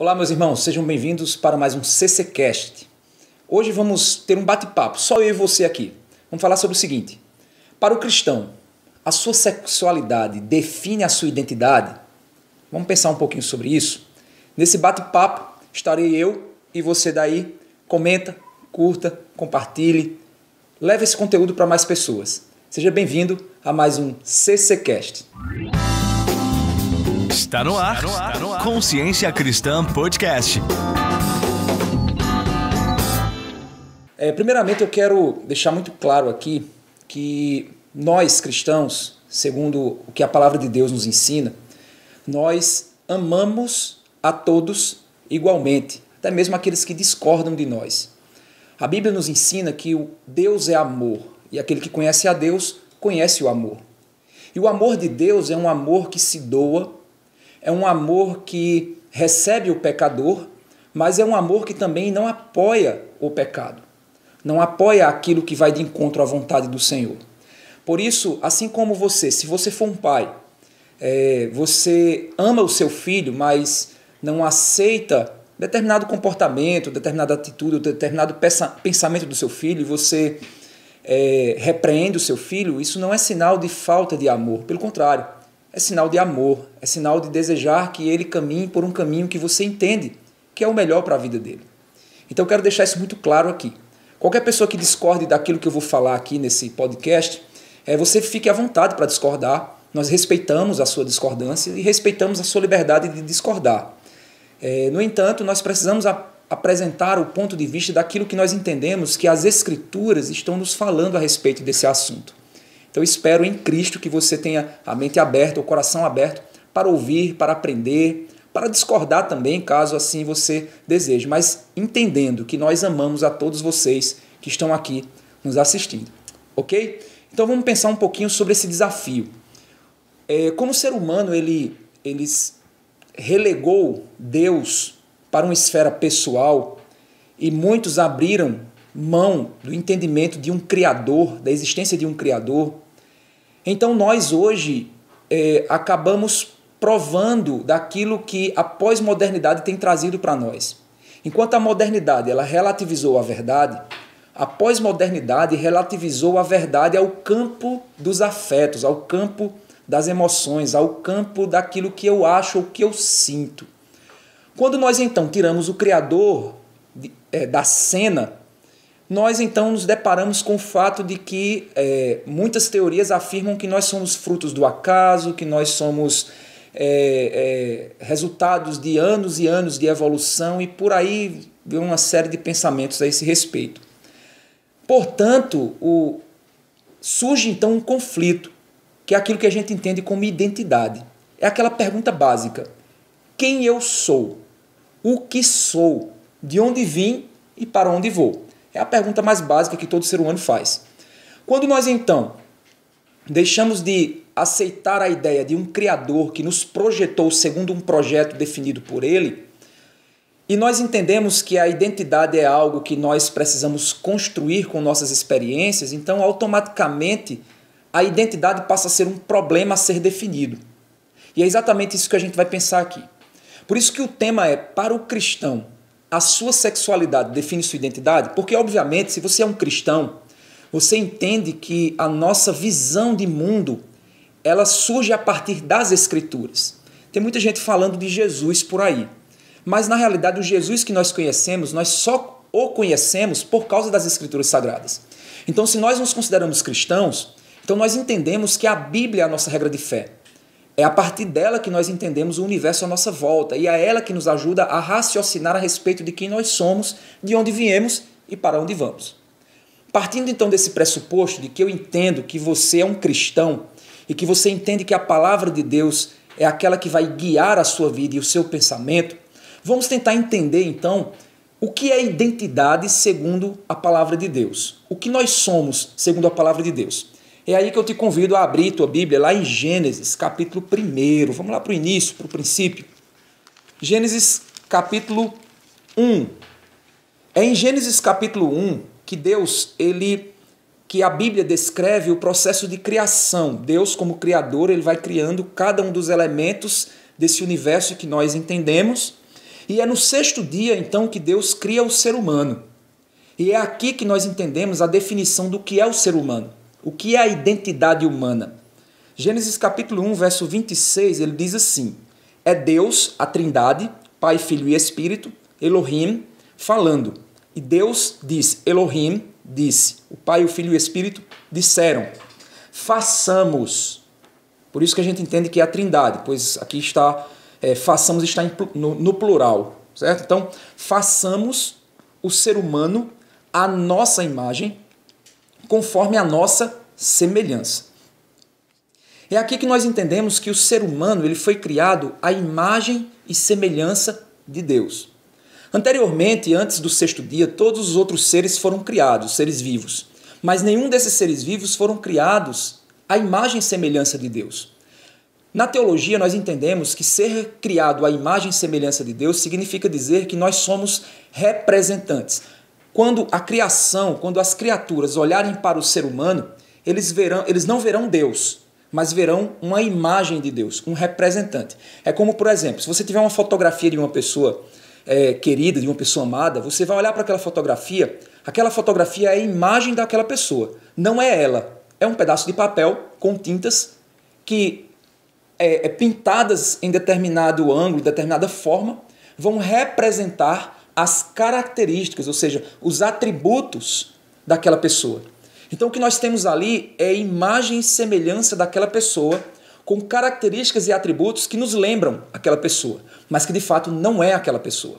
Olá, meus irmãos, sejam bem-vindos para mais um CCCast. Hoje vamos ter um bate-papo, só eu e você aqui. Vamos falar sobre o seguinte: para o cristão, a sua sexualidade define a sua identidade? Vamos pensar um pouquinho sobre isso? Nesse bate-papo estarei eu e você daí. Comenta, curta, compartilhe, leve esse conteúdo para mais pessoas. Seja bem-vindo a mais um CCCast. Música Está no ar. Consciência Cristã Podcast. É, primeiramente, eu quero deixar muito claro aqui que nós cristãos, segundo o que a palavra de Deus nos ensina, nós amamos a todos igualmente, até mesmo aqueles que discordam de nós. A Bíblia nos ensina que o Deus é amor e aquele que conhece a Deus conhece o amor. E o amor de Deus é um amor que se doa é um amor que recebe o pecador, mas é um amor que também não apoia o pecado, não apoia aquilo que vai de encontro à vontade do Senhor. Por isso, assim como você, se você for um pai, é, você ama o seu filho, mas não aceita determinado comportamento, determinada atitude, determinado pensamento do seu filho, e você é, repreende o seu filho, isso não é sinal de falta de amor, pelo contrário é sinal de amor, é sinal de desejar que ele caminhe por um caminho que você entende que é o melhor para a vida dele. Então eu quero deixar isso muito claro aqui. Qualquer pessoa que discorde daquilo que eu vou falar aqui nesse podcast, é, você fique à vontade para discordar. Nós respeitamos a sua discordância e respeitamos a sua liberdade de discordar. É, no entanto, nós precisamos a, apresentar o ponto de vista daquilo que nós entendemos que as Escrituras estão nos falando a respeito desse assunto. Então espero em Cristo que você tenha a mente aberta, o coração aberto para ouvir, para aprender, para discordar também, caso assim você deseje, mas entendendo que nós amamos a todos vocês que estão aqui nos assistindo, ok? Então vamos pensar um pouquinho sobre esse desafio. É, como o ser humano ele, ele relegou Deus para uma esfera pessoal e muitos abriram mão do entendimento de um criador, da existência de um criador, então nós hoje é, acabamos provando daquilo que a pós-modernidade tem trazido para nós. Enquanto a modernidade ela relativizou a verdade, a pós-modernidade relativizou a verdade ao campo dos afetos, ao campo das emoções, ao campo daquilo que eu acho, o que eu sinto. Quando nós então tiramos o Criador é, da cena, nós então nos deparamos com o fato de que é, muitas teorias afirmam que nós somos frutos do acaso, que nós somos é, é, resultados de anos e anos de evolução e por aí vem uma série de pensamentos a esse respeito. Portanto, o, surge então um conflito, que é aquilo que a gente entende como identidade. É aquela pergunta básica: quem eu sou? O que sou? De onde vim e para onde vou? É a pergunta mais básica que todo ser humano faz. Quando nós então deixamos de aceitar a ideia de um criador que nos projetou segundo um projeto definido por ele, e nós entendemos que a identidade é algo que nós precisamos construir com nossas experiências, então automaticamente a identidade passa a ser um problema a ser definido. E é exatamente isso que a gente vai pensar aqui. Por isso que o tema é para o cristão, a sua sexualidade define sua identidade? Porque, obviamente, se você é um cristão, você entende que a nossa visão de mundo ela surge a partir das Escrituras. Tem muita gente falando de Jesus por aí, mas na realidade o Jesus que nós conhecemos, nós só o conhecemos por causa das Escrituras Sagradas. Então, se nós nos consideramos cristãos, então nós entendemos que a Bíblia é a nossa regra de fé. É a partir dela que nós entendemos o universo à nossa volta e é ela que nos ajuda a raciocinar a respeito de quem nós somos, de onde viemos e para onde vamos. Partindo então desse pressuposto de que eu entendo que você é um cristão e que você entende que a palavra de Deus é aquela que vai guiar a sua vida e o seu pensamento, vamos tentar entender então o que é identidade segundo a palavra de Deus? O que nós somos segundo a palavra de Deus? É aí que eu te convido a abrir tua Bíblia lá em Gênesis, capítulo 1. Vamos lá para o início, para o princípio. Gênesis, capítulo 1. É em Gênesis, capítulo 1, que Deus, ele que a Bíblia descreve o processo de criação. Deus, como criador, ele vai criando cada um dos elementos desse universo que nós entendemos. E é no sexto dia, então, que Deus cria o ser humano. E é aqui que nós entendemos a definição do que é o ser humano. O que é a identidade humana? Gênesis capítulo 1, verso 26, ele diz assim: É Deus, a Trindade, Pai, Filho e Espírito, Elohim, falando. E Deus diz, Elohim disse, o Pai, o Filho e o Espírito disseram: Façamos. Por isso que a gente entende que é a Trindade, pois aqui está é, façamos está no, no plural, certo? Então, façamos o ser humano a nossa imagem conforme a nossa semelhança. É aqui que nós entendemos que o ser humano ele foi criado à imagem e semelhança de Deus. Anteriormente, antes do sexto dia, todos os outros seres foram criados, seres vivos. Mas nenhum desses seres vivos foram criados à imagem e semelhança de Deus. Na teologia, nós entendemos que ser criado à imagem e semelhança de Deus significa dizer que nós somos representantes. Quando a criação, quando as criaturas olharem para o ser humano, eles, verão, eles não verão Deus, mas verão uma imagem de Deus, um representante. É como, por exemplo, se você tiver uma fotografia de uma pessoa é, querida, de uma pessoa amada, você vai olhar para aquela fotografia, aquela fotografia é a imagem daquela pessoa, não é ela. É um pedaço de papel com tintas que é, é pintadas em determinado ângulo, determinada forma, vão representar as características, ou seja, os atributos daquela pessoa. Então o que nós temos ali é imagem e semelhança daquela pessoa com características e atributos que nos lembram aquela pessoa, mas que de fato não é aquela pessoa.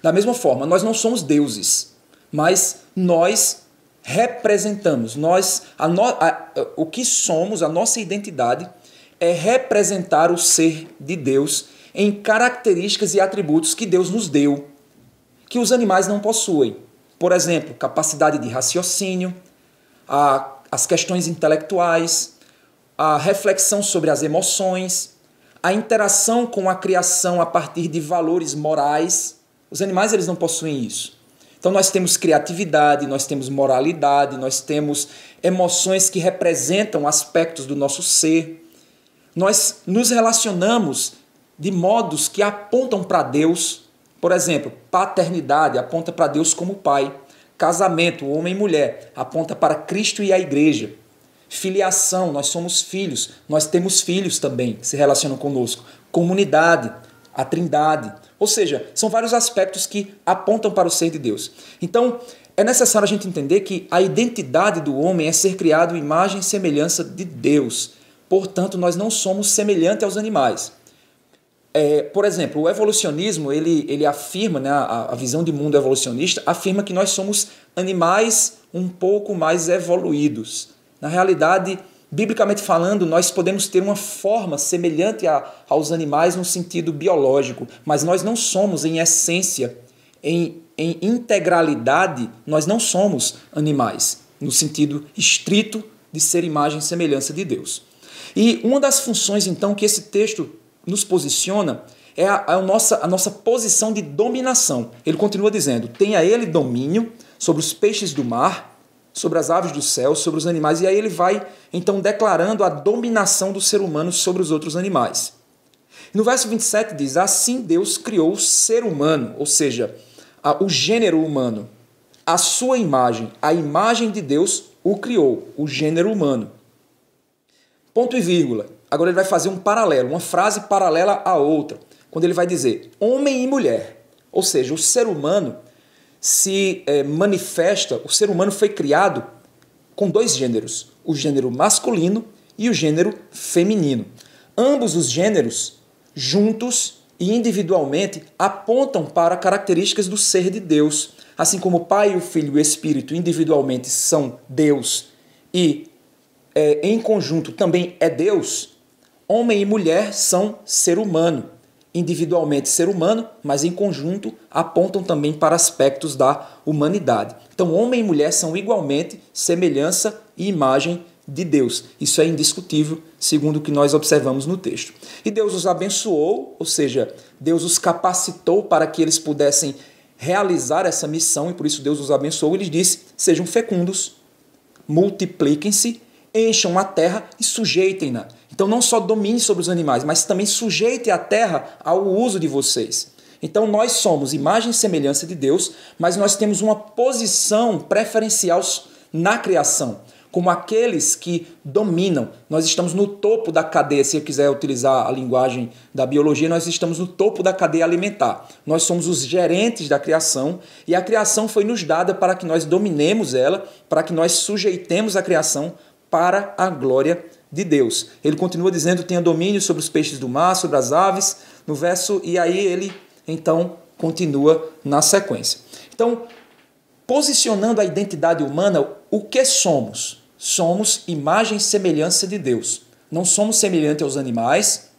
Da mesma forma, nós não somos deuses, mas nós representamos, nós a no, a, a, o que somos, a nossa identidade é representar o ser de Deus em características e atributos que Deus nos deu que os animais não possuem. Por exemplo, capacidade de raciocínio, a, as questões intelectuais, a reflexão sobre as emoções, a interação com a criação a partir de valores morais. Os animais eles não possuem isso. Então nós temos criatividade, nós temos moralidade, nós temos emoções que representam aspectos do nosso ser. Nós nos relacionamos de modos que apontam para Deus, por exemplo, paternidade aponta para Deus como Pai. Casamento, homem e mulher, aponta para Cristo e a igreja. Filiação, nós somos filhos, nós temos filhos também que se relacionam conosco. Comunidade, a trindade. Ou seja, são vários aspectos que apontam para o ser de Deus. Então, é necessário a gente entender que a identidade do homem é ser criado imagem e semelhança de Deus. Portanto, nós não somos semelhantes aos animais. É, por exemplo, o evolucionismo ele, ele afirma, né, a, a, visão de mundo evolucionista afirma que nós somos animais um pouco mais evoluídos. Na realidade, biblicamente falando, nós podemos ter uma forma semelhante a, aos animais no sentido biológico, mas nós não somos, em essência, em, em integralidade, nós não somos animais, no sentido estrito de ser imagem e semelhança de Deus. E uma das funções, então, que esse texto nos posiciona é a, a, nossa, a nossa posição de dominação. Ele continua dizendo: tenha ele domínio sobre os peixes do mar, sobre as aves do céu, sobre os animais. E aí ele vai então declarando a dominação do ser humano sobre os outros animais. No verso 27 diz: Assim Deus criou o ser humano, ou seja, a, o gênero humano, a sua imagem, a imagem de Deus o criou, o gênero humano. Ponto e vírgula. Agora ele vai fazer um paralelo, uma frase paralela à outra, quando ele vai dizer homem e mulher. Ou seja, o ser humano se é, manifesta, o ser humano foi criado com dois gêneros, o gênero masculino e o gênero feminino. Ambos os gêneros, juntos e individualmente, apontam para características do ser de Deus. Assim como o Pai, o Filho e o Espírito individualmente são Deus e é, em conjunto também é Deus, homem e mulher são ser humano. Individualmente ser humano, mas em conjunto apontam também para aspectos da humanidade. Então, homem e mulher são igualmente semelhança e imagem de Deus. Isso é indiscutível, segundo o que nós observamos no texto. E Deus os abençoou, ou seja, Deus os capacitou para que eles pudessem realizar essa missão, e por isso Deus os abençoou ele disse: sejam fecundos, multipliquem-se encham a terra e sujeitem-na. Então não só domine sobre os animais, mas também sujeite a terra ao uso de vocês. Então nós somos imagem e semelhança de Deus, mas nós temos uma posição preferencial na criação, como aqueles que dominam. Nós estamos no topo da cadeia, se eu quiser utilizar a linguagem da biologia, nós estamos no topo da cadeia alimentar. Nós somos os gerentes da criação e a criação foi nos dada para que nós dominemos ela, para que nós sujeitemos a criação para a glória de Deus. Ele continua dizendo: tinha domínio sobre os peixes do mar, sobre as aves, no verso, e aí ele então continua na sequência. Então, posicionando a identidade humana, o que somos? Somos imagem e semelhança de Deus. Não somos semelhantes aos animais,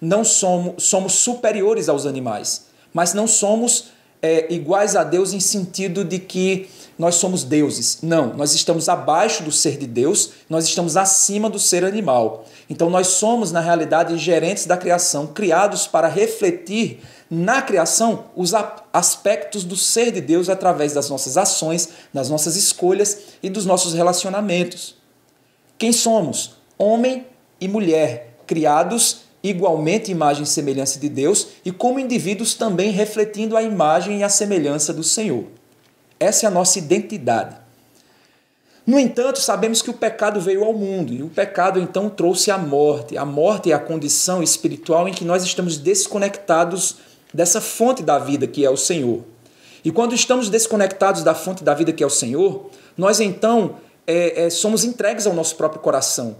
não somos, somos superiores aos animais, mas não somos é, iguais a Deus em sentido de que nós somos deuses. Não, nós estamos abaixo do ser de Deus, nós estamos acima do ser animal. Então nós somos, na realidade, gerentes da criação, criados para refletir na criação os aspectos do ser de Deus através das nossas ações, das nossas escolhas e dos nossos relacionamentos. Quem somos? Homem e mulher, criados igualmente imagem e semelhança de Deus e como indivíduos também refletindo a imagem e a semelhança do Senhor. Essa é a nossa identidade. No entanto, sabemos que o pecado veio ao mundo e o pecado então trouxe a morte. A morte é a condição espiritual em que nós estamos desconectados dessa fonte da vida que é o Senhor. E quando estamos desconectados da fonte da vida que é o Senhor, nós então é, é, somos entregues ao nosso próprio coração,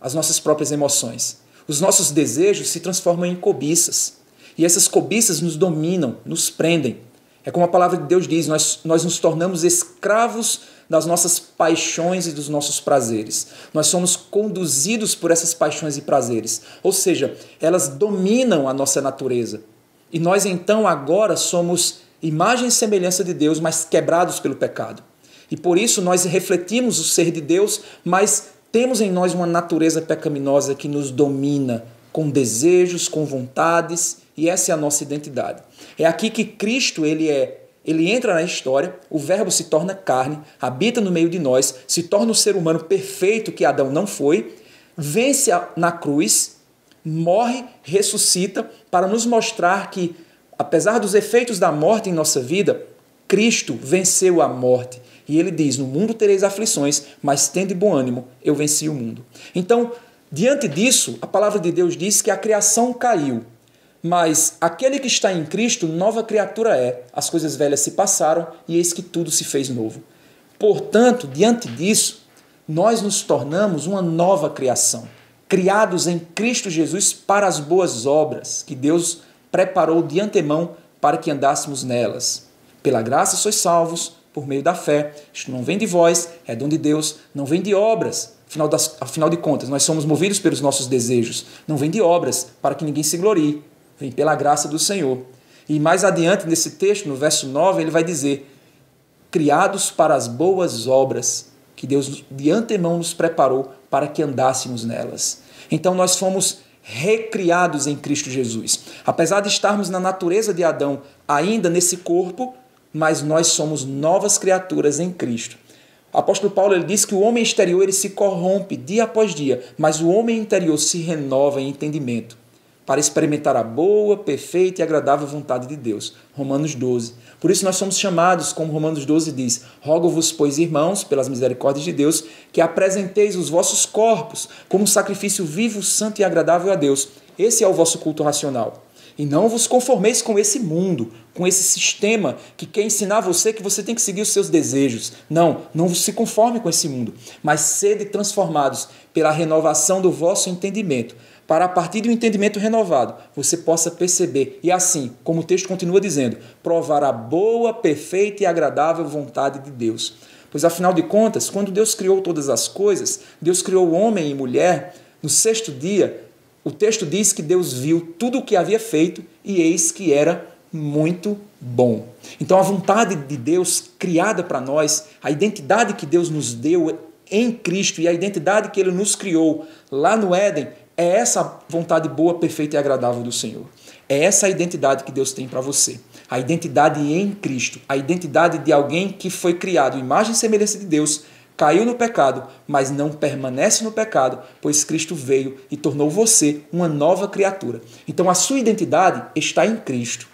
às nossas próprias emoções. Os nossos desejos se transformam em cobiças. E essas cobiças nos dominam, nos prendem. É como a palavra de Deus diz: nós, nós nos tornamos escravos das nossas paixões e dos nossos prazeres. Nós somos conduzidos por essas paixões e prazeres. Ou seja, elas dominam a nossa natureza. E nós então agora somos imagem e semelhança de Deus, mas quebrados pelo pecado. E por isso nós refletimos o ser de Deus, mas temos em nós uma natureza pecaminosa que nos domina com desejos, com vontades, e essa é a nossa identidade. É aqui que Cristo, ele é ele entra na história, o Verbo se torna carne, habita no meio de nós, se torna o ser humano perfeito que Adão não foi, vence na cruz, morre, ressuscita para nos mostrar que, apesar dos efeitos da morte em nossa vida, Cristo venceu a morte. E ele diz: No mundo tereis aflições, mas tende bom ânimo, eu venci o mundo. Então, diante disso, a palavra de Deus diz que a criação caiu, mas aquele que está em Cristo, nova criatura é. As coisas velhas se passaram e eis que tudo se fez novo. Portanto, diante disso, nós nos tornamos uma nova criação, criados em Cristo Jesus para as boas obras que Deus preparou de antemão para que andássemos nelas. Pela graça sois salvos por meio da fé. Isto não vem de vós, é dom de Deus, não vem de obras. Afinal, das, afinal de contas, nós somos movidos pelos nossos desejos. Não vem de obras, para que ninguém se glorie. Vem pela graça do Senhor. E mais adiante nesse texto, no verso 9, ele vai dizer: Criados para as boas obras, que Deus de antemão nos preparou para que andássemos nelas. Então nós fomos recriados em Cristo Jesus. Apesar de estarmos na natureza de Adão, ainda nesse corpo, mas nós somos novas criaturas em Cristo. O apóstolo Paulo ele diz que o homem exterior ele se corrompe dia após dia, mas o homem interior se renova em entendimento para experimentar a boa, perfeita e agradável vontade de Deus. Romanos 12. Por isso nós somos chamados, como Romanos 12 diz: Rogo-vos, pois, irmãos, pelas misericórdias de Deus, que apresenteis os vossos corpos como um sacrifício vivo, santo e agradável a Deus. Esse é o vosso culto racional. E não vos conformeis com esse mundo, com esse sistema que quer ensinar você que você tem que seguir os seus desejos. Não, não se conforme com esse mundo, mas sede transformados pela renovação do vosso entendimento, para a partir do entendimento renovado você possa perceber e assim, como o texto continua dizendo, provar a boa, perfeita e agradável vontade de Deus. Pois afinal de contas, quando Deus criou todas as coisas, Deus criou o homem e mulher no sexto dia o texto diz que Deus viu tudo o que havia feito e eis que era muito bom. Então, a vontade de Deus criada para nós, a identidade que Deus nos deu em Cristo e a identidade que Ele nos criou lá no Éden, é essa vontade boa, perfeita e agradável do Senhor. É essa a identidade que Deus tem para você. A identidade em Cristo, a identidade de alguém que foi criado imagem e semelhança de Deus caiu no pecado, mas não permanece no pecado, pois Cristo veio e tornou você uma nova criatura. Então a sua identidade está em Cristo.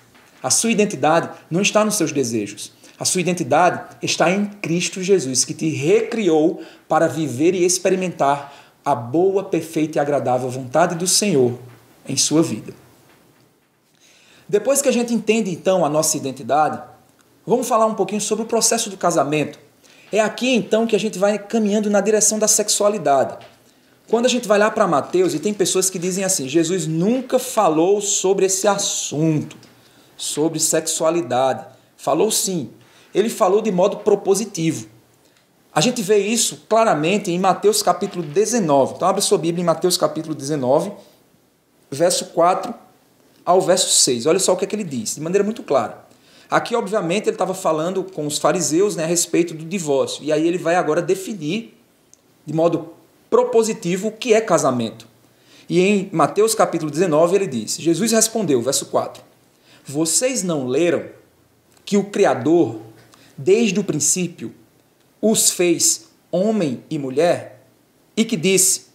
A sua identidade não está nos seus desejos. A sua identidade está em Cristo Jesus, que te recriou para viver e experimentar a boa, perfeita e agradável vontade do Senhor em sua vida. Depois que a gente entende então a nossa identidade, vamos falar um pouquinho sobre o processo do casamento é aqui então que a gente vai caminhando na direção da sexualidade. Quando a gente vai lá para Mateus, e tem pessoas que dizem assim: Jesus nunca falou sobre esse assunto, sobre sexualidade. Falou sim. Ele falou de modo propositivo. A gente vê isso claramente em Mateus capítulo 19. Então, abre sua Bíblia em Mateus capítulo 19, verso 4 ao verso 6. Olha só o que, é que ele diz, de maneira muito clara. Aqui, obviamente, ele estava falando com os fariseus né, a respeito do divórcio. E aí ele vai agora definir de modo propositivo o que é casamento. E em Mateus capítulo 19 ele diz: Jesus respondeu, verso 4: Vocês não leram que o Criador, desde o princípio, os fez homem e mulher? E que disse: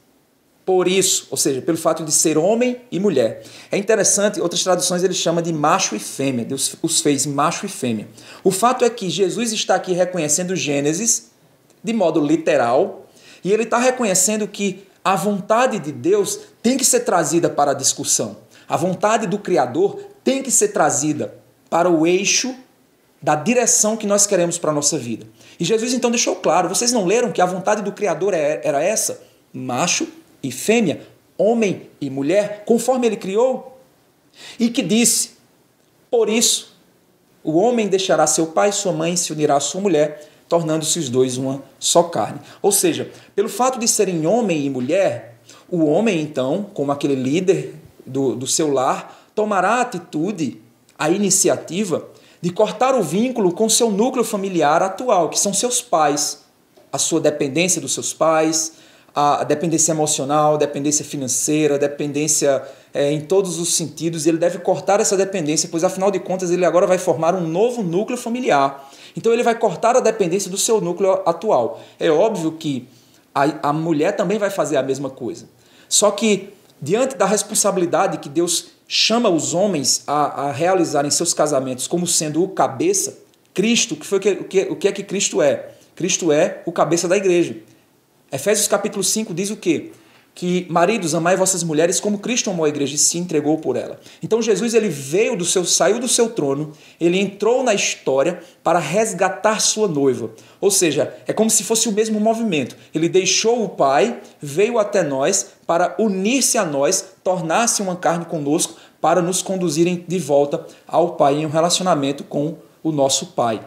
por isso, ou seja, pelo fato de ser homem e mulher. É interessante, outras traduções ele chama de macho e fêmea, Deus os fez macho e fêmea. O fato é que Jesus está aqui reconhecendo Gênesis de modo literal, e ele está reconhecendo que a vontade de Deus tem que ser trazida para a discussão. A vontade do Criador tem que ser trazida para o eixo da direção que nós queremos para a nossa vida. E Jesus então deixou claro: vocês não leram que a vontade do Criador é, era essa? Macho e fêmea, homem e mulher, conforme ele criou, e que disse: Por isso, o homem deixará seu pai e sua mãe e se unirá à sua mulher, tornando-se os dois uma só carne. Ou seja, pelo fato de serem homem e mulher, o homem, então, como aquele líder do, do seu lar, tomará a atitude, a iniciativa de cortar o vínculo com seu núcleo familiar atual, que são seus pais, a sua dependência dos seus pais, a dependência emocional, dependência financeira, dependência é, em todos os sentidos, e ele deve cortar essa dependência, pois afinal de contas ele agora vai formar um novo núcleo familiar. Então ele vai cortar a dependência do seu núcleo atual. É óbvio que a, a mulher também vai fazer a mesma coisa. Só que, diante da responsabilidade que Deus chama os homens a, a realizarem seus casamentos como sendo o cabeça, Cristo, que foi o que, o que, o que é que Cristo é? Cristo é o cabeça da igreja. Efésios capítulo 5 diz o quê? Que maridos, amai vossas mulheres como Cristo amou a igreja e se entregou por ela. Então Jesus ele veio do seu, saiu do seu trono, ele entrou na história para resgatar sua noiva. Ou seja, é como se fosse o mesmo movimento. Ele deixou o Pai, veio até nós para unir-se a nós, tornar-se uma carne conosco, para nos conduzirem de volta ao Pai em um relacionamento com o nosso Pai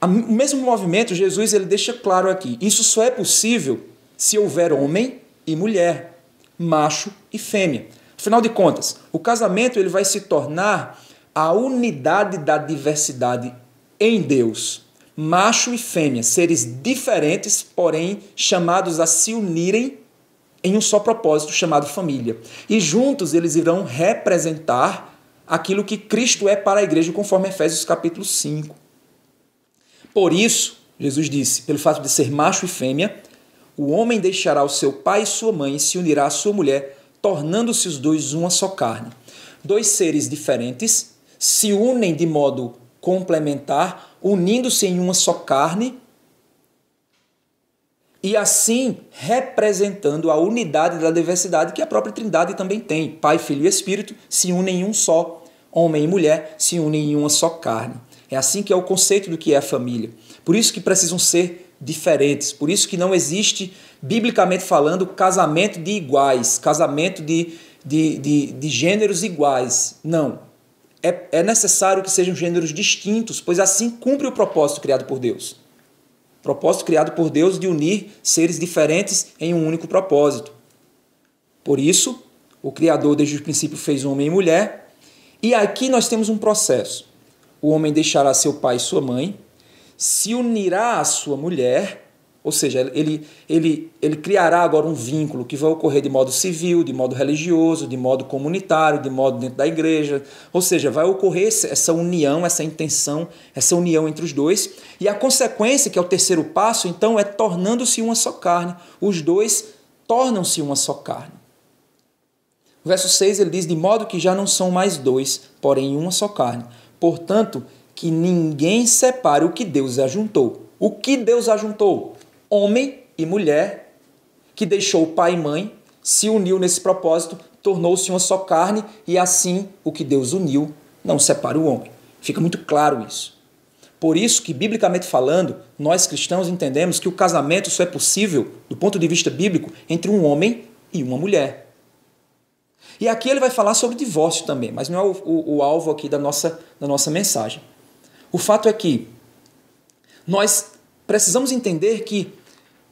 o mesmo movimento Jesus ele deixa claro aqui. Isso só é possível se houver homem e mulher, macho e fêmea. Afinal de contas, o casamento ele vai se tornar a unidade da diversidade em Deus. Macho e fêmea, seres diferentes, porém chamados a se unirem em um só propósito chamado família. E juntos eles irão representar aquilo que Cristo é para a igreja, conforme Efésios capítulo 5. Por isso, Jesus disse, pelo fato de ser macho e fêmea, o homem deixará o seu pai e sua mãe e se unirá à sua mulher, tornando-se os dois uma só carne. Dois seres diferentes se unem de modo complementar, unindo-se em uma só carne e assim representando a unidade da diversidade que a própria Trindade também tem. Pai, Filho e Espírito se unem em um só, homem e mulher se unem em uma só carne. É assim que é o conceito do que é a família. Por isso que precisam ser diferentes. Por isso que não existe, biblicamente falando, casamento de iguais, casamento de, de, de, de gêneros iguais. Não. É, é necessário que sejam gêneros distintos, pois assim cumpre o propósito criado por Deus. Propósito criado por Deus de unir seres diferentes em um único propósito. Por isso, o Criador, desde o princípio, fez homem e mulher. E aqui nós temos um processo o homem deixará seu pai e sua mãe, se unirá à sua mulher, ou seja, ele, ele, ele criará agora um vínculo que vai ocorrer de modo civil, de modo religioso, de modo comunitário, de modo dentro da igreja. Ou seja, vai ocorrer essa união, essa intenção, essa união entre os dois. E a consequência, que é o terceiro passo, então, é tornando-se uma só carne. Os dois tornam-se uma só carne. O verso 6 ele diz: De modo que já não são mais dois, porém uma só carne. Portanto, que ninguém separe o que Deus ajuntou. O que Deus ajuntou? Homem e mulher, que deixou pai e mãe, se uniu nesse propósito, tornou-se uma só carne, e assim o que Deus uniu não separa o homem. Fica muito claro isso. Por isso que, biblicamente falando, nós cristãos entendemos que o casamento só é possível, do ponto de vista bíblico, entre um homem e uma mulher. E aqui ele vai falar sobre divórcio também, mas não é o, o, o alvo aqui da nossa, da nossa mensagem. O fato é que nós precisamos entender que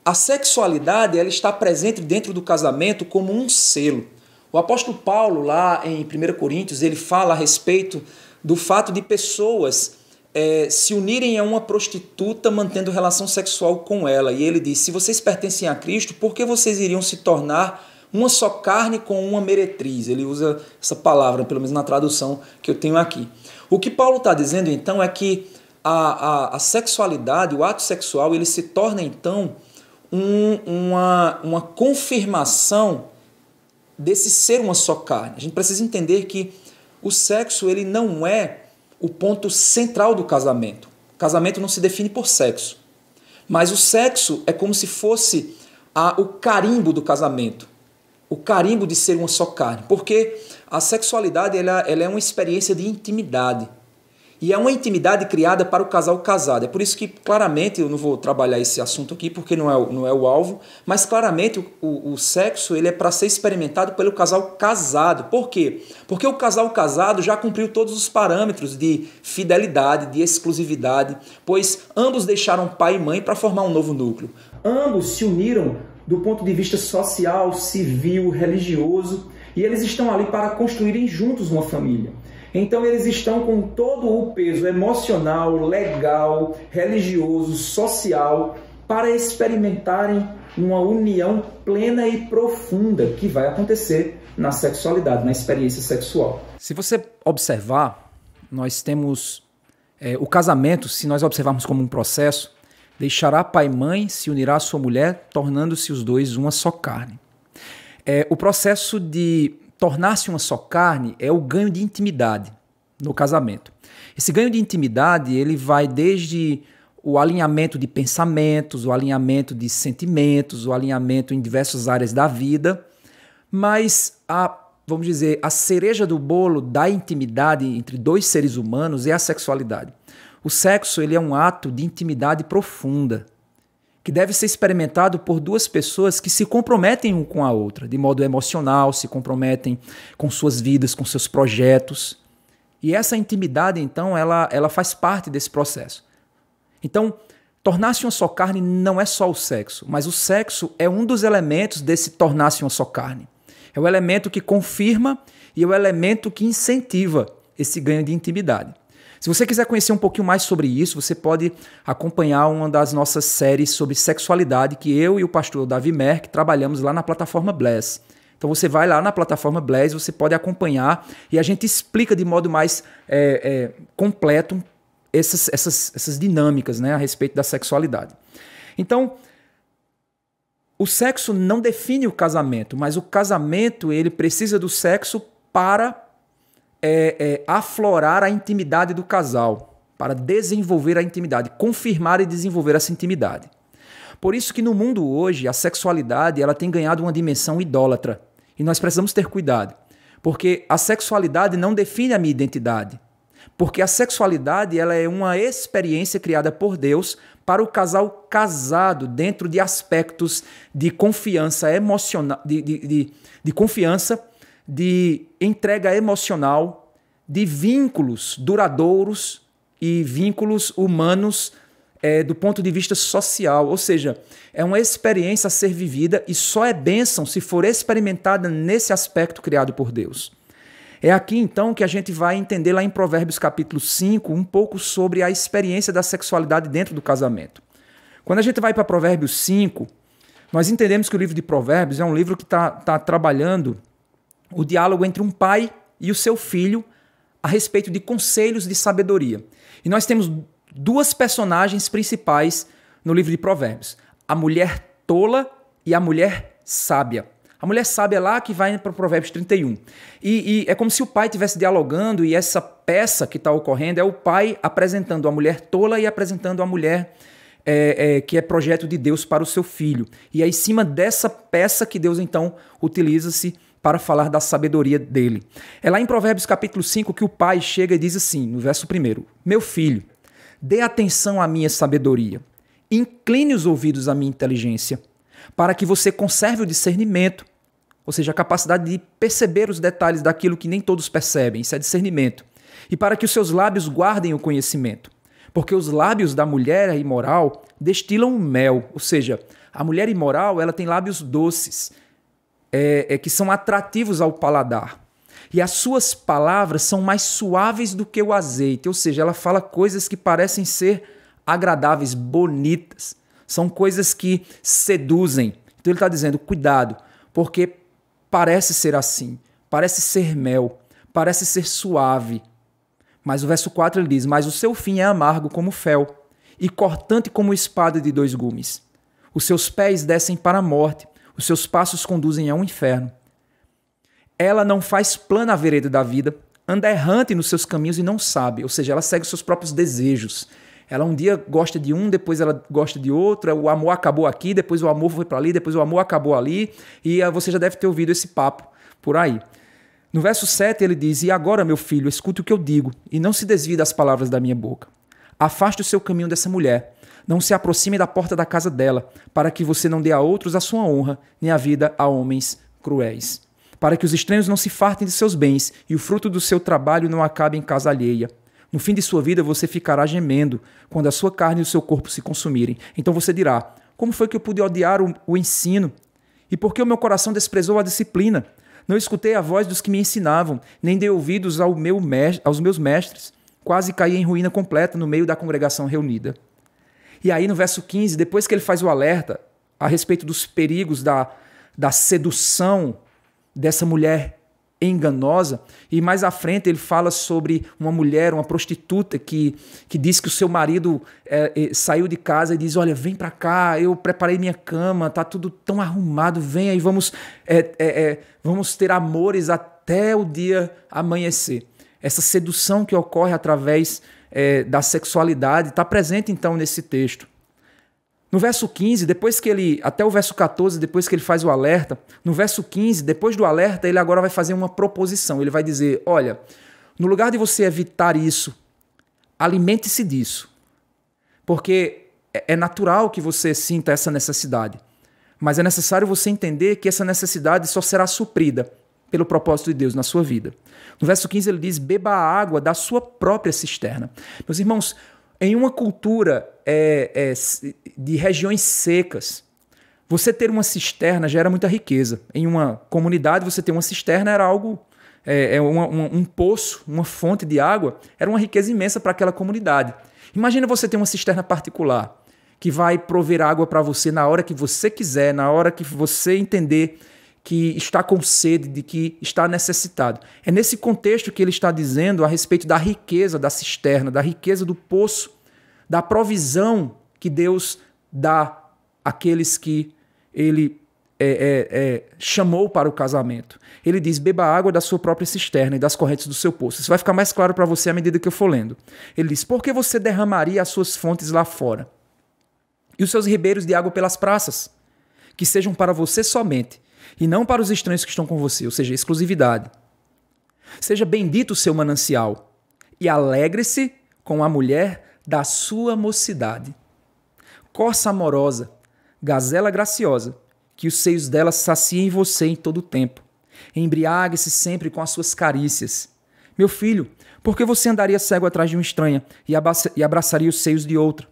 a sexualidade ela está presente dentro do casamento como um selo. O apóstolo Paulo, lá em 1 Coríntios, ele fala a respeito do fato de pessoas é, se unirem a uma prostituta mantendo relação sexual com ela. E ele diz: se vocês pertencem a Cristo, por que vocês iriam se tornar uma só carne com uma meretriz. Ele usa essa palavra, pelo menos na tradução que eu tenho aqui. O que Paulo está dizendo então é que a, a, a, sexualidade, o ato sexual, ele se torna então um, uma, uma confirmação desse ser uma só carne. A gente precisa entender que o sexo ele não é o ponto central do casamento. O casamento não se define por sexo, mas o sexo é como se fosse a, o carimbo do casamento o carimbo de ser uma só carne, porque a sexualidade ela, ela é uma experiência de intimidade. E é uma intimidade criada para o casal casado. É por isso que, claramente, eu não vou trabalhar esse assunto aqui, porque não é, não é o alvo, mas claramente o, o, o sexo ele é para ser experimentado pelo casal casado. Por quê? Porque o casal casado já cumpriu todos os parâmetros de fidelidade, de exclusividade, pois ambos deixaram pai e mãe para formar um novo núcleo. Ambos se uniram do ponto de vista social, civil, religioso, e eles estão ali para construírem juntos uma família. Então eles estão com todo o peso emocional, legal, religioso, social para experimentarem uma união plena e profunda que vai acontecer na sexualidade, na experiência sexual. Se você observar, nós temos é, o casamento, se nós observarmos como um processo, Deixará pai e mãe, se unirá à sua mulher, tornando-se os dois uma só carne. É, o processo de tornar-se uma só carne é o ganho de intimidade no casamento. Esse ganho de intimidade ele vai desde o alinhamento de pensamentos, o alinhamento de sentimentos, o alinhamento em diversas áreas da vida, mas a vamos dizer a cereja do bolo da intimidade entre dois seres humanos é a sexualidade. O sexo ele é um ato de intimidade profunda que deve ser experimentado por duas pessoas que se comprometem um com a outra, de modo emocional, se comprometem com suas vidas, com seus projetos. E essa intimidade, então, ela, ela faz parte desse processo. Então, tornar-se uma só carne não é só o sexo, mas o sexo é um dos elementos desse tornar-se uma só carne. É o elemento que confirma e é o elemento que incentiva esse ganho de intimidade. Se você quiser conhecer um pouquinho mais sobre isso, você pode acompanhar uma das nossas séries sobre sexualidade que eu e o pastor Davi Merck trabalhamos lá na plataforma Bless. Então você vai lá na plataforma Bless, você pode acompanhar e a gente explica de modo mais é, é, completo essas, essas, essas dinâmicas né, a respeito da sexualidade. Então, o sexo não define o casamento, mas o casamento ele precisa do sexo para é, é, aflorar a intimidade do casal, para desenvolver a intimidade, confirmar e desenvolver essa intimidade. Por isso que no mundo hoje a sexualidade ela tem ganhado uma dimensão idólatra e nós precisamos ter cuidado, porque a sexualidade não define a minha identidade, porque a sexualidade ela é uma experiência criada por Deus para o casal casado dentro de aspectos de confiança emocional, de, de, de, de confiança de entrega emocional, de vínculos duradouros e vínculos humanos é, do ponto de vista social. Ou seja, é uma experiência a ser vivida e só é bênção se for experimentada nesse aspecto criado por Deus. É aqui então que a gente vai entender lá em Provérbios capítulo 5 um pouco sobre a experiência da sexualidade dentro do casamento. Quando a gente vai para Provérbios 5, nós entendemos que o livro de Provérbios é um livro que está tá trabalhando o diálogo entre um pai e o seu filho a respeito de conselhos de sabedoria. E nós temos duas personagens principais no livro de Provérbios: a mulher tola e a mulher sábia. A mulher sábia é lá que vai para o Provérbios 31. E, e é como se o pai estivesse dialogando e essa peça que está ocorrendo é o pai apresentando a mulher tola e apresentando a mulher é, é, que é projeto de Deus para o seu filho. E é em cima dessa peça que Deus então utiliza-se para falar da sabedoria dele. É lá em Provérbios capítulo 5 que o pai chega e diz assim, no verso 1: Meu filho, dê atenção à minha sabedoria, incline os ouvidos à minha inteligência, para que você conserve o discernimento, ou seja, a capacidade de perceber os detalhes daquilo que nem todos percebem, isso é discernimento, e para que os seus lábios guardem o conhecimento, porque os lábios da mulher imoral destilam mel, ou seja, a mulher imoral ela tem lábios doces, é, é, que são atrativos ao paladar. E as suas palavras são mais suaves do que o azeite, ou seja, ela fala coisas que parecem ser agradáveis, bonitas, são coisas que seduzem. Então ele está dizendo: cuidado, porque parece ser assim, parece ser mel, parece ser suave. Mas o verso 4 ele diz: Mas o seu fim é amargo como fel, e cortante como espada de dois gumes. Os seus pés descem para a morte, os seus passos conduzem a um inferno. Ela não faz plana a vereda da vida, anda errante nos seus caminhos e não sabe, ou seja, ela segue os seus próprios desejos. Ela um dia gosta de um, depois ela gosta de outro, o amor acabou aqui, depois o amor foi para ali, depois o amor acabou ali, e ah, você já deve ter ouvido esse papo por aí. No verso 7 ele diz: E agora, meu filho, escute o que eu digo, e não se desvie das palavras da minha boca. Afaste o seu caminho dessa mulher, não se aproxime da porta da casa dela, para que você não dê a outros a sua honra, nem a vida a homens cruéis. Para que os estranhos não se fartem de seus bens e o fruto do seu trabalho não acabe em casa alheia. No fim de sua vida você ficará gemendo quando a sua carne e o seu corpo se consumirem. Então você dirá: Como foi que eu pude odiar o, o ensino? E por que o meu coração desprezou a disciplina? Não escutei a voz dos que me ensinavam, nem dei ouvidos ao meu aos meus mestres. Quase caí em ruína completa no meio da congregação reunida. E aí no verso 15, depois que ele faz o alerta a respeito dos perigos da, da sedução dessa mulher enganosa, e mais à frente ele fala sobre uma mulher, uma prostituta que, que diz que o seu marido é, é, saiu de casa e diz, olha, vem para cá, eu preparei minha cama, tá tudo tão arrumado, vem aí, vamos, é, vamos ter amores até o dia amanhecer. Essa sedução que ocorre através é, da sexualidade está presente então nesse texto. No verso 15, depois que ele, até o verso 14, depois que ele faz o alerta, no verso 15, depois do alerta, ele agora vai fazer uma proposição. Ele vai dizer: Olha, no lugar de você evitar isso, alimente-se disso. Porque é, é natural que você sinta essa necessidade. Mas é necessário você entender que essa necessidade só será suprida pelo propósito de Deus na sua vida. No verso 15 ele diz: beba a água da sua própria cisterna. Meus irmãos, em uma cultura é, é, de regiões secas, você ter uma cisterna gera muita riqueza. Em uma comunidade, você ter uma cisterna era algo, é, é, uma, uma, um poço, uma fonte de água, era uma riqueza imensa para aquela comunidade. Imagina você ter uma cisterna particular que vai prover água para você na hora que você quiser, na hora que você entender que está com sede, de que está necessitado. É nesse contexto que ele está dizendo a respeito da riqueza da cisterna, da riqueza do poço, da provisão que Deus dá àqueles que ele é, é, é, chamou para o casamento. Ele diz: beba água da sua própria cisterna e das correntes do seu poço. Isso vai ficar mais claro para você à medida que eu for lendo. Ele diz: por que você derramaria as suas fontes lá fora? E os seus ribeiros de água pelas praças? Que sejam para você somente e não para os estranhos que estão com você, ou seja, exclusividade. Seja bendito o seu manancial e alegre-se com a mulher da sua mocidade. Corça amorosa, gazela graciosa, que os seios dela saciem você em todo o tempo. Embriague-se sempre com as suas carícias. Meu filho, por que você andaria cego atrás de uma estranha e abraçaria os seios de outra?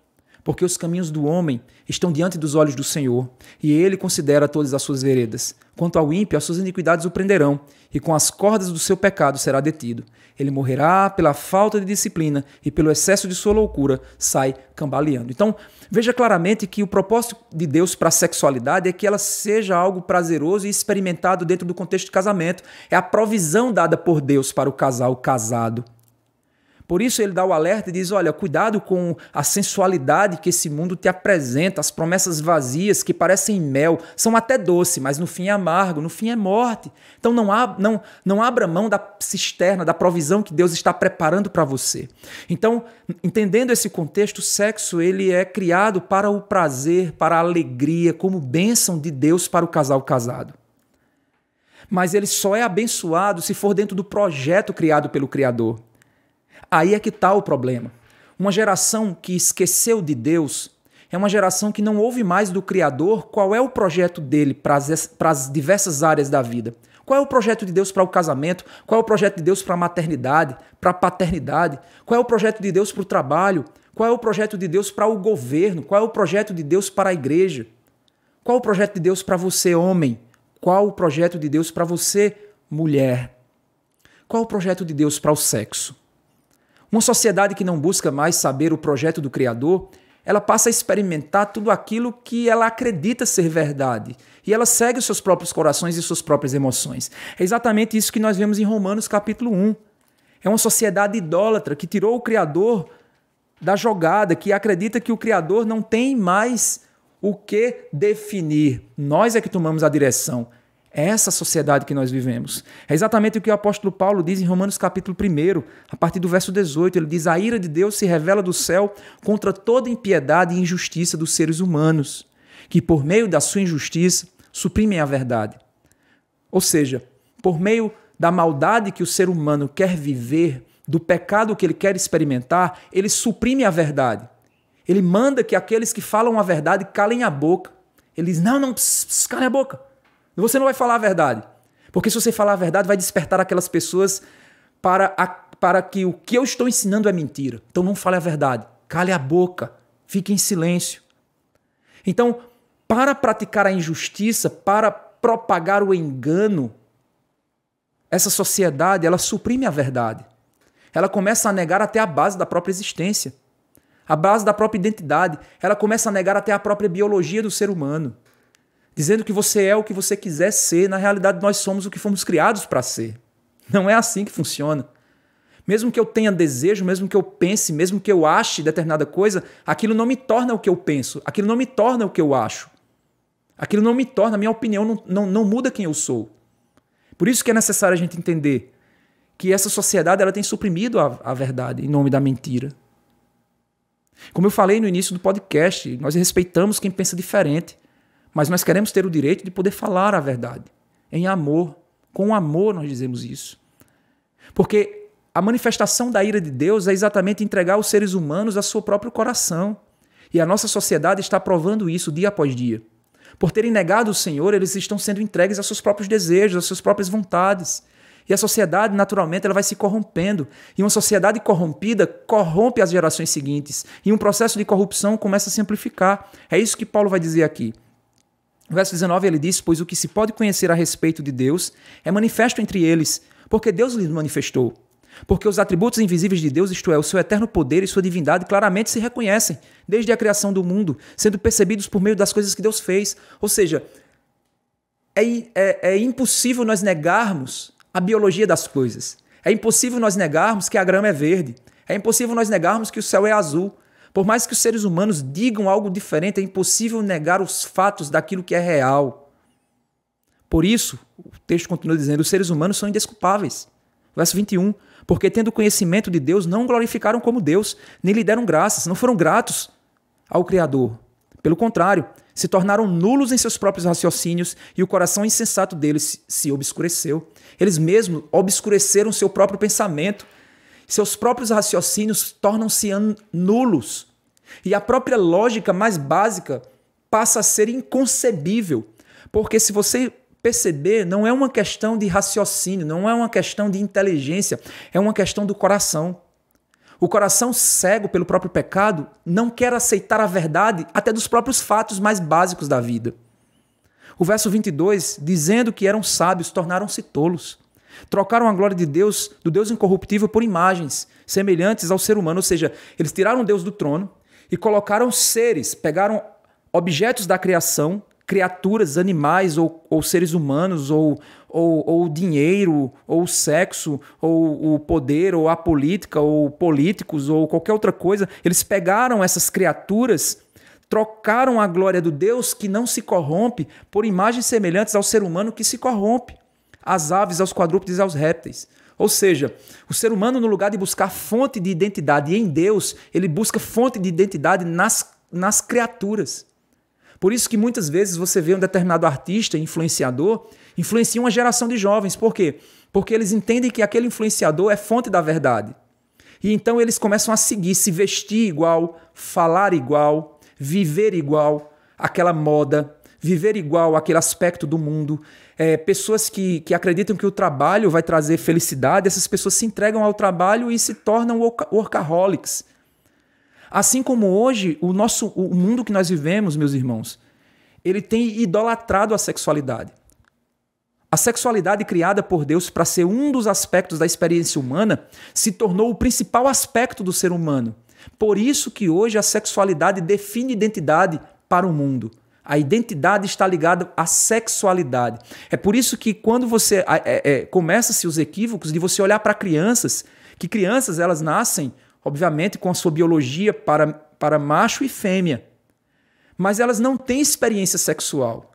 porque os caminhos do homem estão diante dos olhos do Senhor, e ele considera todas as suas veredas. Quanto ao ímpio, as suas iniquidades o prenderão, e com as cordas do seu pecado será detido. Ele morrerá pela falta de disciplina e pelo excesso de sua loucura, sai cambaleando. Então, veja claramente que o propósito de Deus para a sexualidade é que ela seja algo prazeroso e experimentado dentro do contexto de casamento. É a provisão dada por Deus para o casal casado. Por isso ele dá o alerta e diz: olha, cuidado com a sensualidade que esse mundo te apresenta, as promessas vazias que parecem mel, são até doce, mas no fim é amargo, no fim é morte. Então não, ab não, não abra mão da cisterna, da provisão que Deus está preparando para você. Então, entendendo esse contexto, o sexo ele é criado para o prazer, para a alegria, como bênção de Deus para o casal casado mas ele só é abençoado se for dentro do projeto criado pelo Criador. Aí é que está o problema. Uma geração que esqueceu de Deus é uma geração que não ouve mais do Criador qual é o projeto dele para as diversas áreas da vida. Qual é o projeto de Deus para o casamento? Qual é o projeto de Deus para a maternidade, para a paternidade? Qual é o projeto de Deus para o trabalho? Qual é o projeto de Deus para o governo? Qual é o projeto de Deus para a igreja? Qual é o projeto de Deus para você, homem? Qual é o projeto de Deus para você, mulher? Qual é o projeto de Deus para o sexo? Uma sociedade que não busca mais saber o projeto do Criador, ela passa a experimentar tudo aquilo que ela acredita ser verdade. E ela segue os seus próprios corações e suas próprias emoções. É exatamente isso que nós vemos em Romanos capítulo 1. É uma sociedade idólatra que tirou o Criador da jogada, que acredita que o Criador não tem mais o que definir. Nós é que tomamos a direção. É essa sociedade que nós vivemos. É exatamente o que o apóstolo Paulo diz em Romanos capítulo 1, a partir do verso 18. Ele diz: A ira de Deus se revela do céu contra toda impiedade e injustiça dos seres humanos, que por meio da sua injustiça suprimem a verdade. Ou seja, por meio da maldade que o ser humano quer viver, do pecado que ele quer experimentar, ele suprime a verdade. Ele manda que aqueles que falam a verdade calem a boca. Ele diz: Não, não, calem a boca. Você não vai falar a verdade. Porque se você falar a verdade, vai despertar aquelas pessoas para, a, para que o que eu estou ensinando é mentira. Então não fale a verdade. Cale a boca. Fique em silêncio. Então, para praticar a injustiça, para propagar o engano, essa sociedade, ela suprime a verdade. Ela começa a negar até a base da própria existência, a base da própria identidade. Ela começa a negar até a própria biologia do ser humano dizendo que você é o que você quiser ser, na realidade nós somos o que fomos criados para ser. Não é assim que funciona. Mesmo que eu tenha desejo, mesmo que eu pense, mesmo que eu ache determinada coisa, aquilo não me torna o que eu penso, aquilo não me torna o que eu acho. Aquilo não me torna, a minha opinião não, não, não muda quem eu sou. Por isso que é necessário a gente entender que essa sociedade ela tem suprimido a, a verdade em nome da mentira. Como eu falei no início do podcast, nós respeitamos quem pensa diferente. Mas nós queremos ter o direito de poder falar a verdade. Em amor. Com amor nós dizemos isso. Porque a manifestação da ira de Deus é exatamente entregar os seres humanos a seu próprio coração. E a nossa sociedade está provando isso dia após dia. Por terem negado o Senhor, eles estão sendo entregues aos seus próprios desejos, às suas próprias vontades. E a sociedade, naturalmente, ela vai se corrompendo. E uma sociedade corrompida corrompe as gerações seguintes. E um processo de corrupção começa a se amplificar. É isso que Paulo vai dizer aqui. No verso 19 ele diz: Pois o que se pode conhecer a respeito de Deus é manifesto entre eles, porque Deus lhes manifestou. Porque os atributos invisíveis de Deus, isto é, o seu eterno poder e sua divindade, claramente se reconhecem desde a criação do mundo, sendo percebidos por meio das coisas que Deus fez. Ou seja, é, é, é impossível nós negarmos a biologia das coisas. É impossível nós negarmos que a grama é verde. É impossível nós negarmos que o céu é azul. Por mais que os seres humanos digam algo diferente, é impossível negar os fatos daquilo que é real. Por isso, o texto continua dizendo: os seres humanos são indesculpáveis. Verso 21. Porque, tendo conhecimento de Deus, não glorificaram como Deus, nem lhe deram graças, não foram gratos ao Criador. Pelo contrário, se tornaram nulos em seus próprios raciocínios e o coração insensato deles se obscureceu. Eles mesmos obscureceram seu próprio pensamento seus próprios raciocínios tornam-se nulos. E a própria lógica mais básica passa a ser inconcebível. Porque se você perceber, não é uma questão de raciocínio, não é uma questão de inteligência, é uma questão do coração. O coração cego pelo próprio pecado não quer aceitar a verdade até dos próprios fatos mais básicos da vida. O verso 22, dizendo que eram sábios, tornaram-se tolos. Trocaram a glória de Deus, do Deus incorruptível, por imagens semelhantes ao ser humano. Ou seja, eles tiraram Deus do trono e colocaram seres, pegaram objetos da criação, criaturas, animais ou, ou seres humanos, ou, ou, ou dinheiro, ou sexo, ou o poder, ou a política, ou políticos, ou qualquer outra coisa. Eles pegaram essas criaturas trocaram a glória do Deus que não se corrompe por imagens semelhantes ao ser humano que se corrompe às aves, aos quadrúpedes e aos répteis. Ou seja, o ser humano, no lugar de buscar fonte de identidade em Deus, ele busca fonte de identidade nas, nas criaturas. Por isso que muitas vezes você vê um determinado artista, influenciador, influencia uma geração de jovens. Por quê? Porque eles entendem que aquele influenciador é fonte da verdade. E então eles começam a seguir, se vestir igual, falar igual, viver igual aquela moda, viver igual aquele aspecto do mundo é, pessoas que, que acreditam que o trabalho vai trazer felicidade, essas pessoas se entregam ao trabalho e se tornam workaholics. Assim como hoje, o nosso o mundo que nós vivemos, meus irmãos, ele tem idolatrado a sexualidade. A sexualidade criada por Deus para ser um dos aspectos da experiência humana se tornou o principal aspecto do ser humano. Por isso que hoje a sexualidade define identidade para o mundo. A identidade está ligada à sexualidade. É por isso que quando você é, é, começa-se os equívocos de você olhar para crianças, que crianças elas nascem, obviamente, com a sua biologia para, para macho e fêmea, mas elas não têm experiência sexual.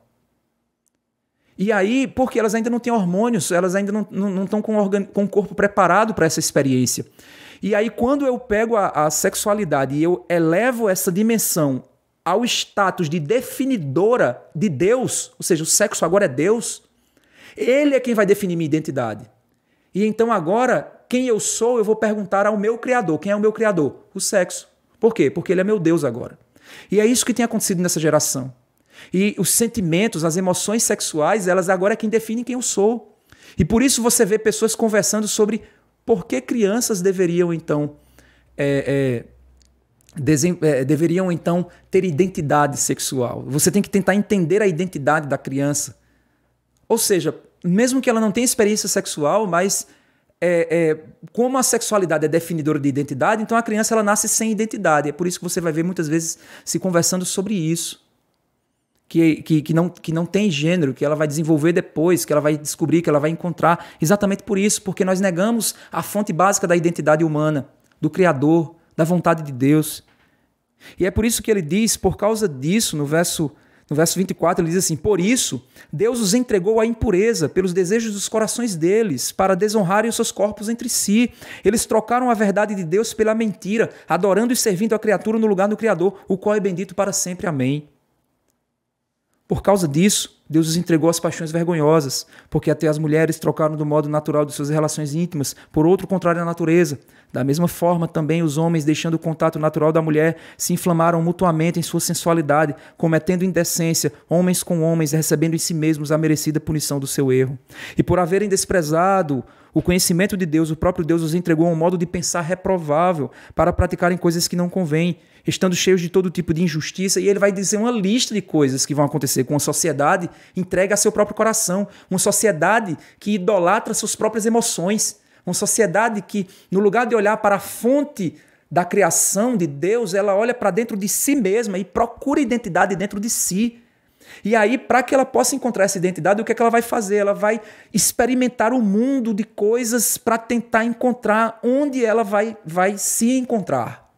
E aí, porque elas ainda não têm hormônios, elas ainda não, não, não estão com, organ... com o corpo preparado para essa experiência. E aí, quando eu pego a, a sexualidade e eu elevo essa dimensão ao status de definidora de Deus, ou seja, o sexo agora é Deus, ele é quem vai definir minha identidade. E então agora, quem eu sou, eu vou perguntar ao meu criador. Quem é o meu criador? O sexo. Por quê? Porque ele é meu Deus agora. E é isso que tem acontecido nessa geração. E os sentimentos, as emoções sexuais, elas agora é quem define quem eu sou. E por isso você vê pessoas conversando sobre por que crianças deveriam, então, é, é, eh, deveriam então ter identidade sexual. Você tem que tentar entender a identidade da criança. Ou seja, mesmo que ela não tenha experiência sexual, mas é, é, como a sexualidade é definidora de identidade, então a criança ela nasce sem identidade. É por isso que você vai ver muitas vezes se conversando sobre isso. Que, que, que, não, que não tem gênero, que ela vai desenvolver depois, que ela vai descobrir, que ela vai encontrar. Exatamente por isso, porque nós negamos a fonte básica da identidade humana, do Criador, da vontade de Deus. E é por isso que ele diz, por causa disso, no verso, no verso 24, ele diz assim: Por isso, Deus os entregou à impureza, pelos desejos dos corações deles, para desonrarem os seus corpos entre si. Eles trocaram a verdade de Deus pela mentira, adorando e servindo a criatura no lugar do Criador, o qual é bendito para sempre. Amém. Por causa disso, Deus os entregou às paixões vergonhosas, porque até as mulheres trocaram do modo natural de suas relações íntimas por outro contrário à natureza, da mesma forma, também os homens, deixando o contato natural da mulher, se inflamaram mutuamente em sua sensualidade, cometendo indecência, homens com homens, recebendo em si mesmos a merecida punição do seu erro. E por haverem desprezado o conhecimento de Deus, o próprio Deus os entregou a um modo de pensar reprovável para praticarem coisas que não convêm, estando cheios de todo tipo de injustiça, e ele vai dizer uma lista de coisas que vão acontecer com a sociedade entregue a seu próprio coração, uma sociedade que idolatra suas próprias emoções uma sociedade que, no lugar de olhar para a fonte da criação de Deus, ela olha para dentro de si mesma e procura identidade dentro de si. E aí, para que ela possa encontrar essa identidade, o que, é que ela vai fazer? Ela vai experimentar o um mundo de coisas para tentar encontrar onde ela vai, vai se encontrar.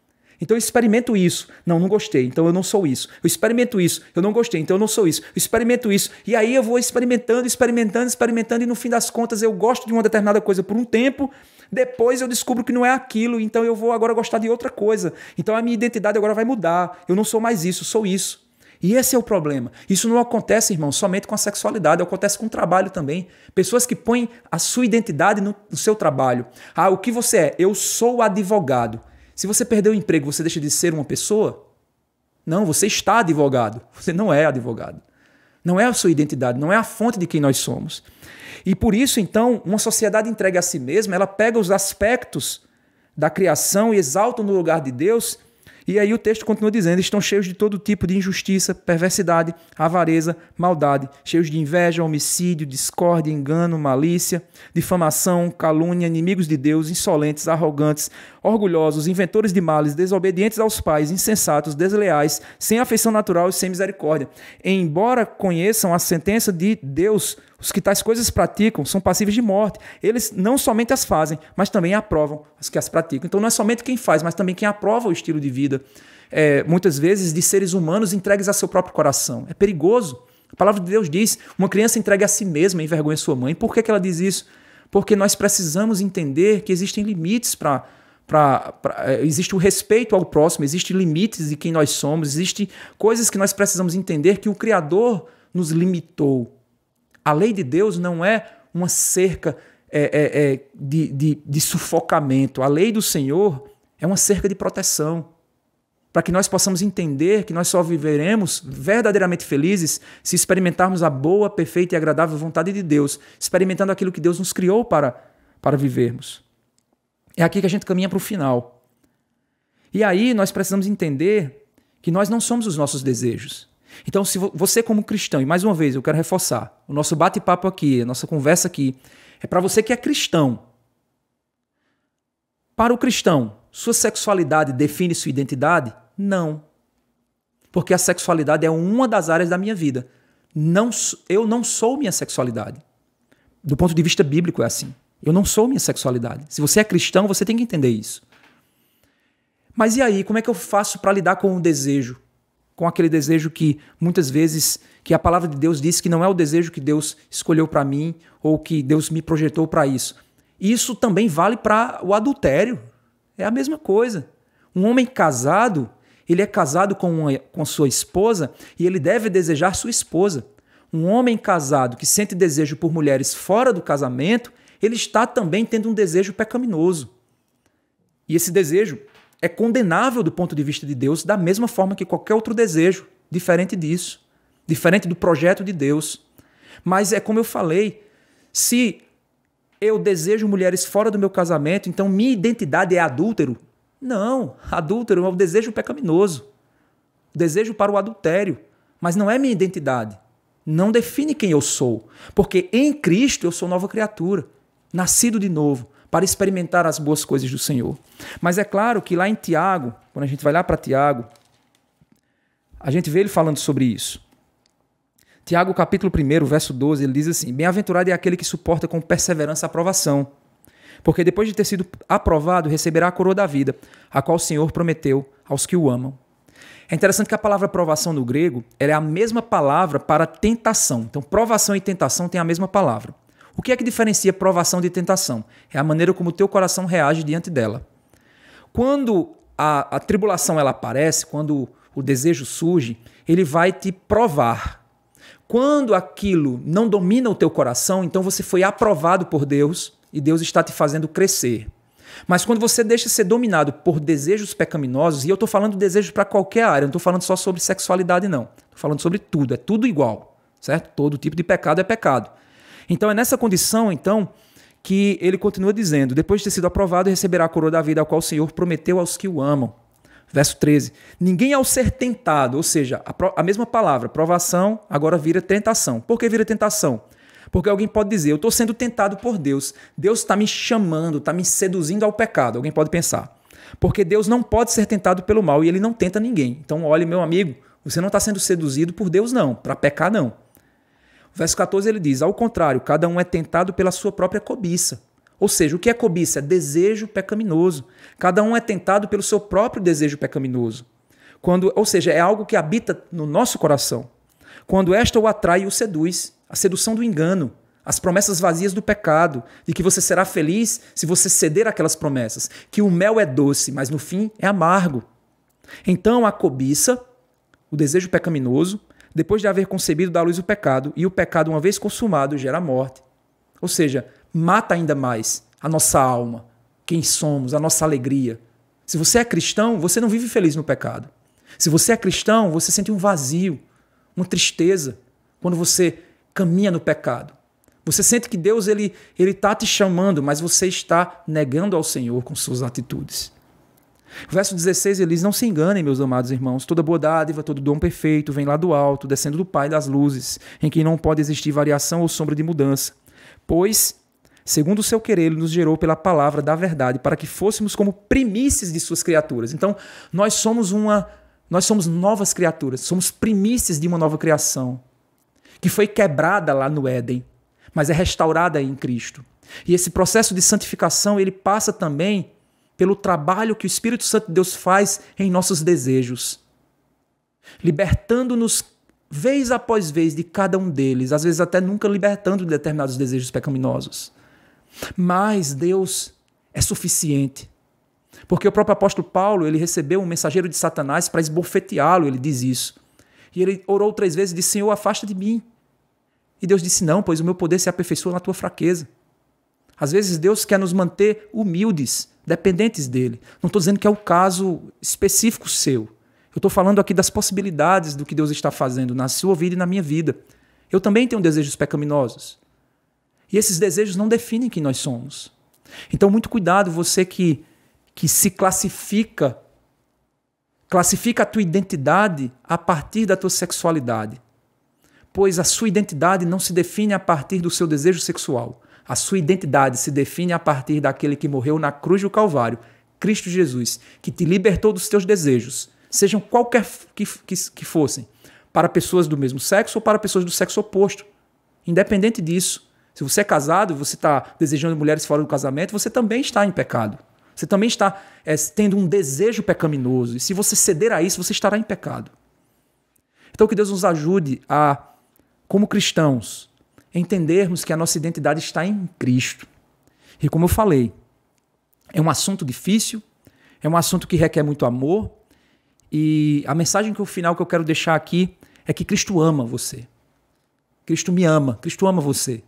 Então eu experimento isso. Não, não gostei. Então eu não sou isso. Eu experimento isso. Eu não gostei. Então eu não sou isso. Eu experimento isso. E aí eu vou experimentando, experimentando, experimentando. E no fim das contas eu gosto de uma determinada coisa por um tempo. Depois eu descubro que não é aquilo. Então eu vou agora gostar de outra coisa. Então a minha identidade agora vai mudar. Eu não sou mais isso. Sou isso. E esse é o problema. Isso não acontece, irmão, somente com a sexualidade, acontece com o trabalho também. Pessoas que põem a sua identidade no, no seu trabalho. Ah, o que você é? Eu sou advogado. Se você perdeu o emprego, você deixa de ser uma pessoa? Não, você está advogado. Você não é advogado. Não é a sua identidade, não é a fonte de quem nós somos. E por isso, então, uma sociedade entregue a si mesma, ela pega os aspectos da criação e exalta no lugar de Deus. E aí o texto continua dizendo: estão cheios de todo tipo de injustiça, perversidade, avareza, maldade, cheios de inveja, homicídio, discórdia, engano, malícia, difamação, calúnia, inimigos de Deus, insolentes, arrogantes, orgulhosos, inventores de males, desobedientes aos pais, insensatos, desleais, sem afeição natural e sem misericórdia. Embora conheçam a sentença de Deus, os que tais coisas praticam são passíveis de morte. Eles não somente as fazem, mas também aprovam as que as praticam. Então não é somente quem faz, mas também quem aprova o estilo de vida, é, muitas vezes, de seres humanos entregues a seu próprio coração. É perigoso. A palavra de Deus diz: uma criança entregue a si mesma envergonha sua mãe. Por que, que ela diz isso? Porque nós precisamos entender que existem limites para é, existe o respeito ao próximo, existem limites de quem nós somos, existem coisas que nós precisamos entender que o Criador nos limitou. A lei de Deus não é uma cerca é, é, é, de, de, de sufocamento. A lei do Senhor é uma cerca de proteção para que nós possamos entender que nós só viveremos verdadeiramente felizes se experimentarmos a boa, perfeita e agradável vontade de Deus, experimentando aquilo que Deus nos criou para, para vivermos. É aqui que a gente caminha para o final. E aí nós precisamos entender que nós não somos os nossos desejos. Então, se você, como cristão, e mais uma vez eu quero reforçar, o nosso bate-papo aqui, a nossa conversa aqui, é para você que é cristão. Para o cristão, sua sexualidade define sua identidade? Não. Porque a sexualidade é uma das áreas da minha vida. Não, eu não sou minha sexualidade. Do ponto de vista bíblico, é assim. Eu não sou minha sexualidade. Se você é cristão, você tem que entender isso. Mas e aí, como é que eu faço para lidar com o desejo? Com aquele desejo que muitas vezes que a palavra de Deus diz que não é o desejo que Deus escolheu para mim ou que Deus me projetou para isso. Isso também vale para o adultério. É a mesma coisa. Um homem casado, ele é casado com, uma, com sua esposa e ele deve desejar sua esposa. Um homem casado que sente desejo por mulheres fora do casamento, ele está também tendo um desejo pecaminoso. E esse desejo é condenável do ponto de vista de Deus, da mesma forma que qualquer outro desejo, diferente disso, diferente do projeto de Deus. Mas é como eu falei, se eu desejo mulheres fora do meu casamento, então minha identidade é adúltero? Não, adúltero é o desejo pecaminoso. Desejo para o adultério, mas não é minha identidade. Não define quem eu sou, porque em Cristo eu sou nova criatura nascido de novo, para experimentar as boas coisas do Senhor. Mas é claro que lá em Tiago, quando a gente vai lá para Tiago, a gente vê ele falando sobre isso. Tiago, capítulo 1, verso 12, ele diz assim: Bem-aventurado é aquele que suporta com perseverança a aprovação, porque depois de ter sido aprovado, receberá a coroa da vida, a qual o Senhor prometeu aos que o amam. É interessante que a palavra provação no grego é a mesma palavra para tentação. Então, provação e tentação têm a mesma palavra. O que é que diferencia provação de tentação? É a maneira como o teu coração reage diante dela. Quando a, a tribulação ela aparece, quando o desejo surge, ele vai te provar. Quando aquilo não domina o teu coração, então você foi aprovado por Deus e Deus está te fazendo crescer. Mas quando você deixa ser dominado por desejos pecaminosos, e eu estou falando desejos para qualquer área, não estou falando só sobre sexualidade, não. Estou falando sobre tudo, é tudo igual, certo? Todo tipo de pecado é pecado. Então é nessa condição, então, que ele continua dizendo: depois de ter sido aprovado, receberá a coroa da vida, a qual o Senhor prometeu aos que o amam. Verso 13: Ninguém ao é ser tentado, ou seja, a, a mesma palavra, provação, agora vira tentação. Por que vira tentação? Porque alguém pode dizer: Eu estou sendo tentado por Deus, Deus está me chamando, está me seduzindo ao pecado. Alguém pode pensar. Porque Deus não pode ser tentado pelo mal e ele não tenta ninguém. Então, olhe, meu amigo, você não está sendo seduzido por Deus, não, para pecar, não. Verso 14 ele diz: Ao contrário, cada um é tentado pela sua própria cobiça. Ou seja, o que é cobiça? É desejo pecaminoso. Cada um é tentado pelo seu próprio desejo pecaminoso. Quando, ou seja, é algo que habita no nosso coração. Quando esta o atrai e o seduz, a sedução do engano, as promessas vazias do pecado, de que você será feliz se você ceder àquelas promessas, que o mel é doce, mas no fim é amargo. Então a cobiça, o desejo pecaminoso, depois de haver concebido da luz o pecado, e o pecado, uma vez consumado, gera a morte. Ou seja, mata ainda mais a nossa alma, quem somos, a nossa alegria. Se você é cristão, você não vive feliz no pecado. Se você é cristão, você sente um vazio, uma tristeza quando você caminha no pecado. Você sente que Deus ele ele tá te chamando, mas você está negando ao Senhor com suas atitudes. Verso 16, ele diz: Não se enganem, meus amados irmãos, toda boa dádiva, todo dom perfeito vem lá do alto, descendo do Pai das luzes, em quem não pode existir variação ou sombra de mudança. Pois, segundo o seu querer, ele nos gerou pela palavra da verdade, para que fôssemos como primícias de suas criaturas. Então, nós somos uma. Nós somos novas criaturas, somos primícias de uma nova criação, que foi quebrada lá no Éden, mas é restaurada em Cristo. E esse processo de santificação, ele passa também pelo trabalho que o Espírito Santo de Deus faz em nossos desejos, libertando-nos vez após vez de cada um deles, às vezes até nunca libertando de determinados desejos pecaminosos. Mas Deus é suficiente. Porque o próprio apóstolo Paulo, ele recebeu um mensageiro de Satanás para esbofeteá-lo, ele diz isso. E ele orou três vezes e disse: Senhor, afasta de mim. E Deus disse: Não, pois o meu poder se aperfeiçoa na tua fraqueza. Às vezes Deus quer nos manter humildes, dependentes dele. Não estou dizendo que é o caso específico seu. Eu estou falando aqui das possibilidades do que Deus está fazendo na sua vida e na minha vida. Eu também tenho desejos pecaminosos. E esses desejos não definem quem nós somos. Então, muito cuidado, você que, que se classifica, classifica a tua identidade a partir da tua sexualidade. Pois a sua identidade não se define a partir do seu desejo sexual. A sua identidade se define a partir daquele que morreu na cruz do Calvário, Cristo Jesus, que te libertou dos teus desejos, sejam qualquer que, que, que fossem, para pessoas do mesmo sexo ou para pessoas do sexo oposto. Independente disso, se você é casado e você está desejando mulheres fora do casamento, você também está em pecado. Você também está é, tendo um desejo pecaminoso. E se você ceder a isso, você estará em pecado. Então, que Deus nos ajude a, como cristãos, entendermos que a nossa identidade está em Cristo. E como eu falei, é um assunto difícil, é um assunto que requer muito amor, e a mensagem que o final que eu quero deixar aqui é que Cristo ama você. Cristo me ama, Cristo ama você.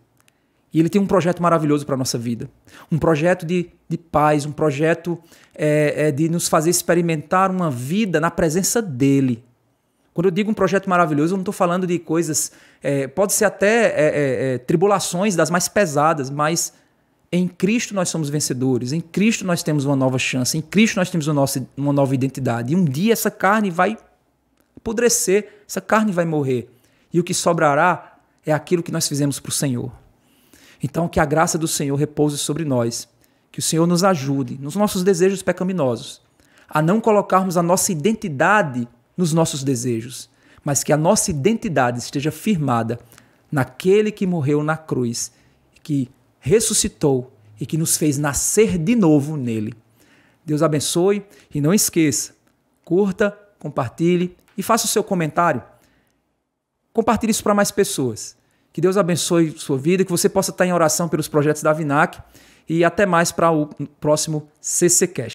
E ele tem um projeto maravilhoso para a nossa vida. Um projeto de, de paz, um projeto é, é, de nos fazer experimentar uma vida na presença dele. Quando eu digo um projeto maravilhoso, eu não estou falando de coisas. É, pode ser até é, é, é, tribulações das mais pesadas, mas em Cristo nós somos vencedores, em Cristo nós temos uma nova chance, em Cristo nós temos uma, uma nova identidade. E um dia essa carne vai apodrecer, essa carne vai morrer. E o que sobrará é aquilo que nós fizemos para o Senhor. Então, que a graça do Senhor repouse sobre nós, que o Senhor nos ajude nos nossos desejos pecaminosos, a não colocarmos a nossa identidade nos nossos desejos, mas que a nossa identidade esteja firmada naquele que morreu na cruz, que ressuscitou e que nos fez nascer de novo nele. Deus abençoe e não esqueça, curta, compartilhe e faça o seu comentário. Compartilhe isso para mais pessoas. Que Deus abençoe sua vida, que você possa estar em oração pelos projetos da Vinac e até mais para o próximo CCcast.